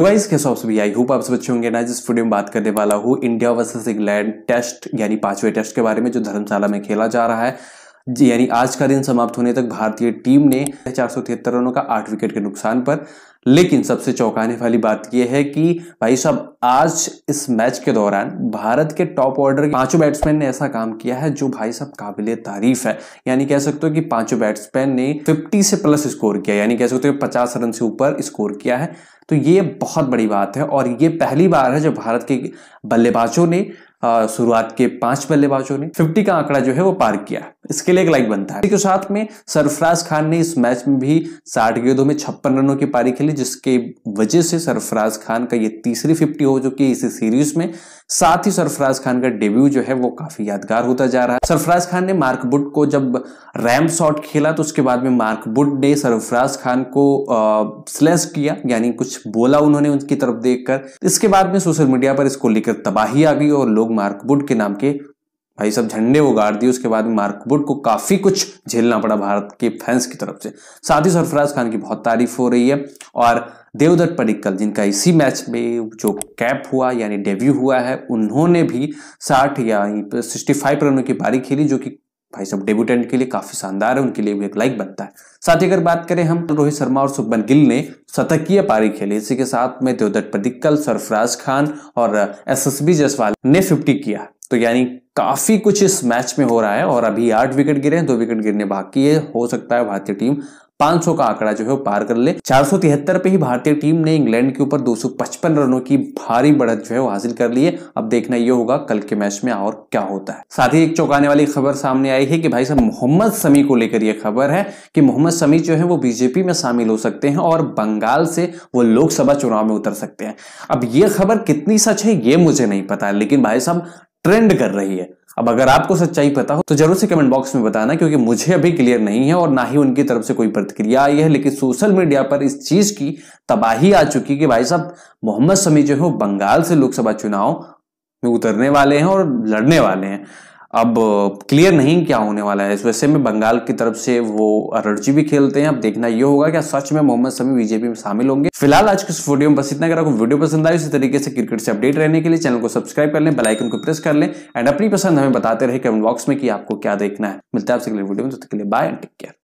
तो गाइस कैसे आप सभी आई होप आप सब अच्छे होंगे ना जिस वीडियो में बात करने वाला हूँ इंडिया वर्सेस इंग्लैंड टेस्ट यानी पांचवें टेस्ट के बारे में जो धर्मशाला में खेला जा रहा है यानी आज का दिन समाप्त होने तक भारतीय टीम ने चार रनों का आठ विकेट के नुकसान पर लेकिन सबसे चौंकाने वाली बात यह है कि भाई साहब आज इस मैच के दौरान भारत के टॉप ऑर्डर के पांचों बैट्समैन ने ऐसा काम किया है जो भाई साहब काबिल तारीफ है यानी कह सकते हो कि पांचों बैट्समैन ने 50 से प्लस स्कोर किया यानी कह सकते हो 50 रन से ऊपर स्कोर किया है तो ये बहुत बड़ी बात है और ये पहली बार है जब भारत के बल्लेबाजों ने शुरुआत के पांच बल्लेबाजों ने 50 का आंकड़ा जो है वो पार किया इसके लिए एक लाइक बनता है इसके साथ में सरफराज खान ने इस मैच में भी साठ गेंदों में छप्पन रनों की पारी खेली जिसके वजह से सरफराज खान का ये तीसरी फिफ्टी हो चुकी है इसी सीरीज में साथ ही सरफराज खान का डेब्यू जो है वो काफी यादगार होता जा रहा है सरफराज खान ने मार्क बुट को जब रैम शॉट खेला तो उसके बाद में मार्क बुट ने सरफराज खान को स्लैश किया यानी कुछ बोला उन्होंने उनकी तरफ देखकर इसके बाद में सोशल मीडिया पर इसको लेकर तबाही आ गई और लोग मार्कवुड के नाम के भाई सब झंडे उगाड़ दिए उसके बाद मार्कवुड को काफी कुछ झेलना पड़ा भारत के फैंस की तरफ से साथ ही सरफराज खान की बहुत तारीफ हो रही है और देवदत्त पडिक्कल जिनका इसी मैच में जो कैप हुआ यानी डेब्यू हुआ है उन्होंने भी 60 या 65 फाइव रनों की पारी खेली जो कि भाई साहब डेब्यूटेंट के लिए काफी शानदार है उनके लिए भी एक लाइक बनता है साथ ही अगर बात करें हम तो रोहित शर्मा और सुखमन गिल ने शतकीय पारी खेली इसी के साथ में देवदत्त प्रदिकल सरफराज खान और एस एस बी जसवाल ने फिफ्टी किया तो यानी काफी कुछ इस मैच में हो रहा है और अभी आठ विकेट गिरे हैं दो विकेट गिरने बाकी है हो सकता है भारतीय टीम 500 का आंकड़ा जो है वो पार कर ले चार पे ही भारतीय टीम ने इंग्लैंड के ऊपर 255 रनों की भारी बढ़त जो है वो हासिल कर ली है अब देखना ये होगा कल के मैच में और क्या होता है साथ ही एक चौंकाने वाली खबर सामने आई है कि भाई साहब मोहम्मद समी को लेकर यह खबर है कि मोहम्मद समी जो है वो बीजेपी में शामिल हो सकते हैं और बंगाल से वो लोकसभा चुनाव में उतर सकते हैं अब ये खबर कितनी सच है ये मुझे नहीं पता लेकिन भाई साहब ट्रेंड कर रही है अब अगर आपको सच्चाई पता हो तो जरूर से कमेंट बॉक्स में बताना क्योंकि मुझे अभी क्लियर नहीं है और ना ही उनकी तरफ से कोई प्रतिक्रिया आई है लेकिन सोशल मीडिया पर इस चीज की तबाही आ चुकी कि भाई साहब मोहम्मद समी जो है बंगाल से लोकसभा चुनाव में उतरने वाले हैं और लड़ने वाले हैं अब क्लियर नहीं क्या होने वाला है इस वैसे में बंगाल की तरफ से वो रणजी भी खेलते हैं अब देखना ये होगा क्या सच में मोहम्मद समी बीजेपी में शामिल होंगे फिलहाल आज के इस वीडियो में बस इतना अगर आपको वीडियो पसंद आए इसी तरीके से क्रिकेट से अपडेट रहने के लिए चैनल को सब्सक्राइब कर लें बेलाइकन को प्रेस कर लें एंड अपनी पसंद हमें बताते रहे कमेंट बॉक्स में कि आपको क्या देखना है मिलता है आपसे अगले वीडियो में तब तो तक के लिए बाय एंड टेक केयर